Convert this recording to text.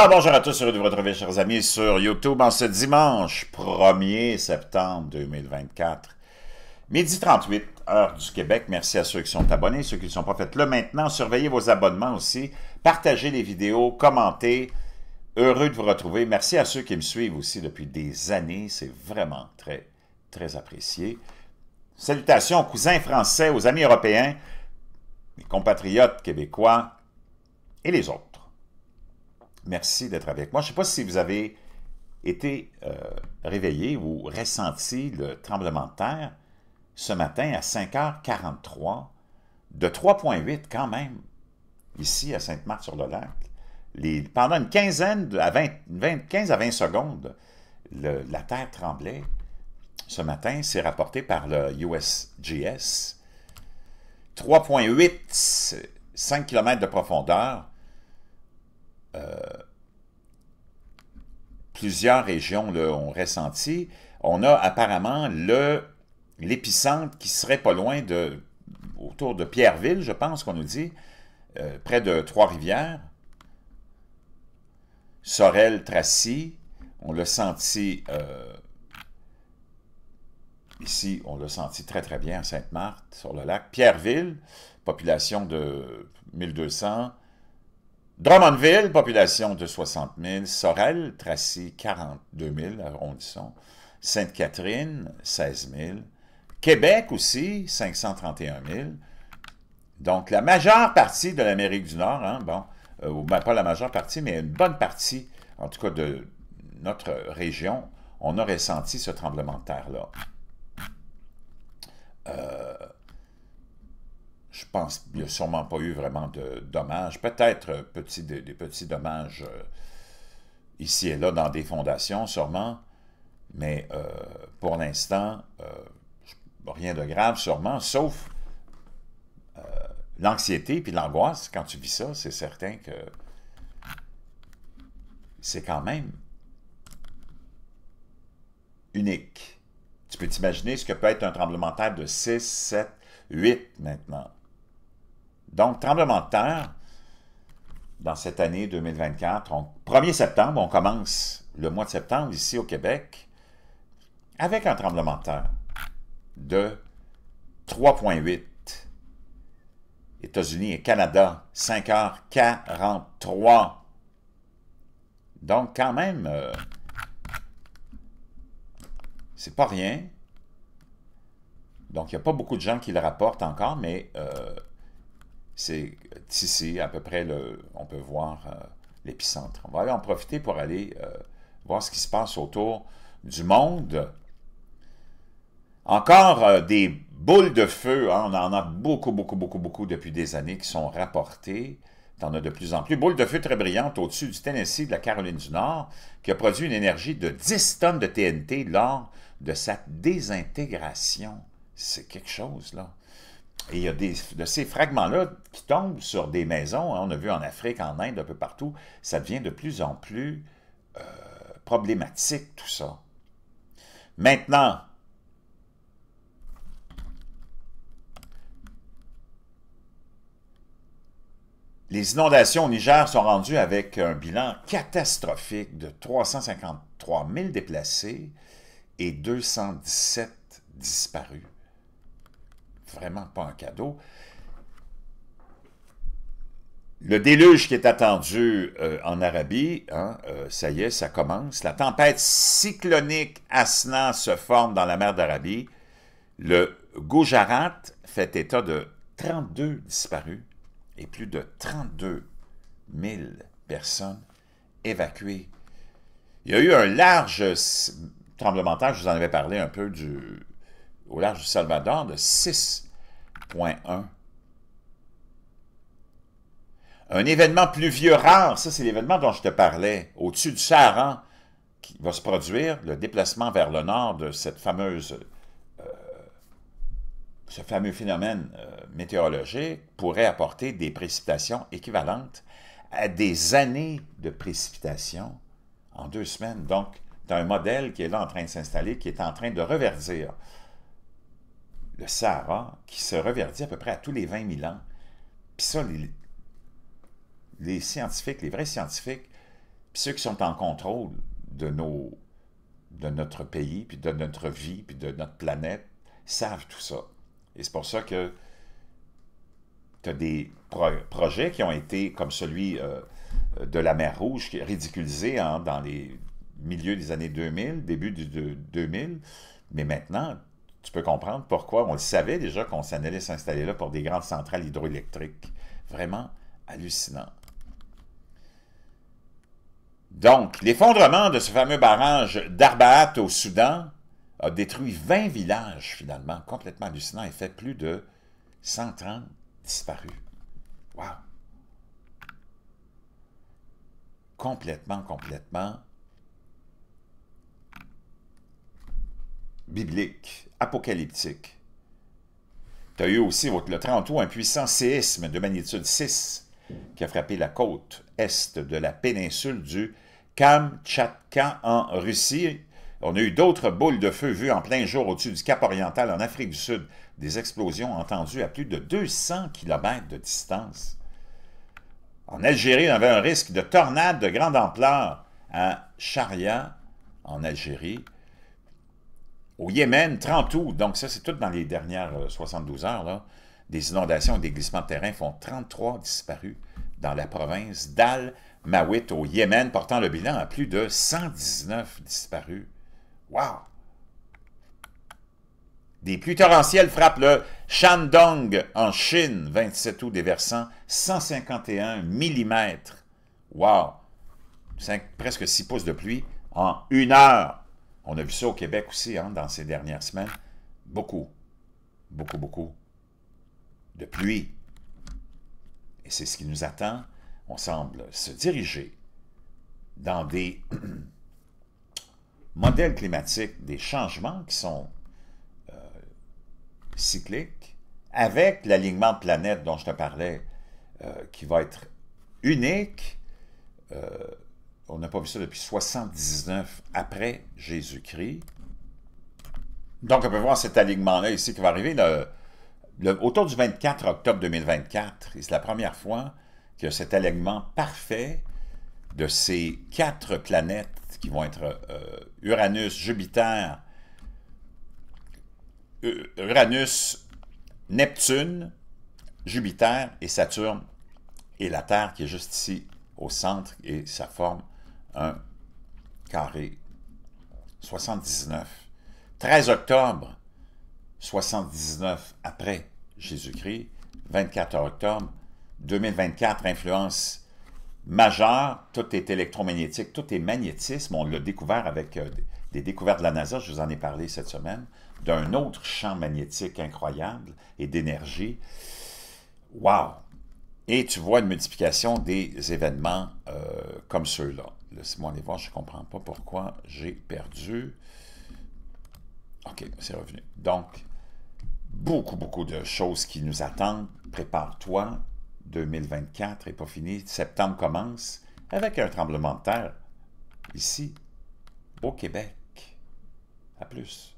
Ah, bonjour à tous, heureux de vous retrouver, chers amis, sur YouTube en ce dimanche 1er septembre 2024, midi 38, heure du Québec. Merci à ceux qui sont abonnés, ceux qui ne sont pas faits là. Maintenant, surveillez vos abonnements aussi, partagez les vidéos, commentez. Heureux de vous retrouver. Merci à ceux qui me suivent aussi depuis des années. C'est vraiment très, très apprécié. Salutations aux cousins français, aux amis européens, mes compatriotes québécois et les autres. Merci d'être avec moi. Je ne sais pas si vous avez été euh, réveillé ou ressenti le tremblement de terre ce matin à 5h43 de 3,8 quand même, ici à Sainte-Marthe-sur-le-Lac. Les, pendant une quinzaine de, à 20, 15 à 20 secondes, la terre tremblait. Ce matin, c'est rapporté par le USGS. 3,8, 5 km de profondeur. Euh, plusieurs régions ont ressenti. On a apparemment l'épicentre qui serait pas loin de, autour de Pierreville, je pense qu'on nous dit, euh, près de Trois-Rivières. Sorel, Tracy, on l'a senti, euh, ici, on l'a senti très très bien à Sainte-Marthe, sur le lac. Pierreville, population de 1200, Drummondville, population de 60 000. Sorel, Tracy, 42 000, Sainte-Catherine, 16 000. Québec aussi, 531 000. Donc, la majeure partie de l'Amérique du Nord, hein, bon, euh, ben, pas la majeure partie, mais une bonne partie, en tout cas de notre région, on aurait senti ce tremblement de terre-là. Euh, je pense qu'il n'y a sûrement pas eu vraiment de dommages. Peut-être euh, des, petits dommages euh, ici et là dans des fondations, sûrement. Mais euh, pour l'instant, rien de grave, sûrement, sauf l'anxiété et l'angoisse. Quand tu vis ça, c'est certain que c'est quand même unique. Tu peux t'imaginer ce que peut être un tremblement de terre de 6, 7, 8 maintenant. Donc, tremblement de terre, dans cette année 2024, 1er septembre, on commence le mois de septembre ici au Québec avec un tremblement de terre de 3,8. États-Unis et Canada, 5h43. Donc, quand même, euh, c'est pas rien. Donc, il n'y a pas beaucoup de gens qui le rapportent encore, mais euh, c'est ici, à peu près, le, on peut voir euh, l'épicentre. On va aller en profiter pour aller euh, voir ce qui se passe autour du monde. Encore euh, des boules de feu, hein, on en a beaucoup, beaucoup, beaucoup, beaucoup depuis des années qui sont rapportées. en a de plus en plus. Boules de feu très brillantes au-dessus du Tennessee, de la Caroline du Nord, qui a produit une énergie de 10 tonnes de TNT lors de sa désintégration. C'est quelque chose, là. Et il y a de ces fragments-là qui tombent sur des maisons. Hein, on a vu en Afrique, en Inde, un peu partout. Ça devient de plus en plus euh, problématique, tout ça. Maintenant, les inondations au Niger sont rendues avec un bilan catastrophique de 353 000 déplacés et 217 disparus vraiment pas un cadeau. Le déluge qui est attendu euh, en Arabie, hein, euh, ça y est, ça commence. La tempête cyclonique Asna se forme dans la mer d'Arabie. Le Gujarat fait état de 32 disparus et plus de 32 000 personnes évacuées. Il y a eu un large tremblement de terre, je vous en avais parlé un peu du, au large du Salvador de 6,1. Un événement pluvieux rare, ça c'est l'événement dont je te parlais, au-dessus du Sahara, qui va se produire, le déplacement vers le nord de cette fameuse, euh, ce fameux phénomène euh, météorologique pourrait apporter des précipitations équivalentes à des années de précipitations en deux semaines. Donc, tu as un modèle qui est là en train de s'installer, qui est en train de reverdir le Sahara, qui se reverdit à peu près à tous les 20 000 ans. Puis ça, les, scientifiques, les vrais scientifiques, puis ceux qui sont en contrôle de, nos, de notre pays, puis de notre vie, puis de notre planète, savent tout ça. Et c'est pour ça que tu as des projets qui ont été, comme celui euh, de la mer Rouge, qui est ridiculisé hein, dans les milieux des années 2000, début du 2000, mais maintenant, tu peux comprendre pourquoi on le savait déjà qu'on s'en allait s'installer là pour des grandes centrales hydroélectriques. Vraiment hallucinant. Donc, l'effondrement de ce fameux barrage d'Arbaat au Soudan a détruit 20 villages, finalement, complètement hallucinant, et fait plus de 130 disparus. Wow! Complètement, complètement biblique, apocalyptique. Tu as eu aussi, le 30 août, un puissant séisme de magnitude 6 qui a frappé la côte est de la péninsule du Kamtchatka en Russie. On a eu d'autres boules de feu vues en plein jour au-dessus du Cap oriental en Afrique du Sud. Des explosions entendues à plus de 200 km de distance. En Algérie, on avait un risque de tornade de grande ampleur à Charia, en Algérie. Au Yémen, 30 août, donc ça c'est tout dans les dernières 72 euh, heures, là, des inondations et des glissements de terrain font 33 disparus dans la province d'Al-Mawit au Yémen, portant le bilan à plus de 119 disparus. Wow! Des pluies torrentielles frappent le Shandong en Chine, 27 août, déversant 151 mm. Wow! presque 6 pouces de pluie en une heure. On a vu ça au Québec aussi, hein, dans ces dernières semaines. Beaucoup, beaucoup, beaucoup de pluie. Et c'est ce qui nous attend. On semble se diriger dans des modèles climatiques, des changements qui sont euh, cycliques, avec l'alignement de planètes dont je te parlais, euh, qui va être unique, euh, on n'a pas vu ça depuis 79 après Jésus-Christ. Donc, on peut voir cet alignement-là ici qui va arriver le, autour du 24 octobre 2024. C'est la première fois qu'il y a cet alignement parfait de ces quatre planètes qui vont être euh, Uranus, Jupiter, Uranus, Neptune, Jupiter et Saturne et la Terre qui est juste ici au centre et sa forme 1, carré, 79. 13 octobre, 79 après Jésus-Christ, 24 octobre 2024, influence majeure, tout est électromagnétique, tout est magnétisme, on l'a découvert avec euh, des découvertes de la NASA, je vous en ai parlé cette semaine, d'un autre champ magnétique incroyable et d'énergie. Wow! Et tu vois une multiplication des événements euh, comme ceux-là laisse moi, aller voir, je ne comprends pas pourquoi j'ai perdu. OK, c'est revenu. Donc, beaucoup, beaucoup de choses qui nous attendent. Prépare-toi. 2024 n'est pas fini. Septembre commence avec un tremblement de terre ici, au Québec. À plus.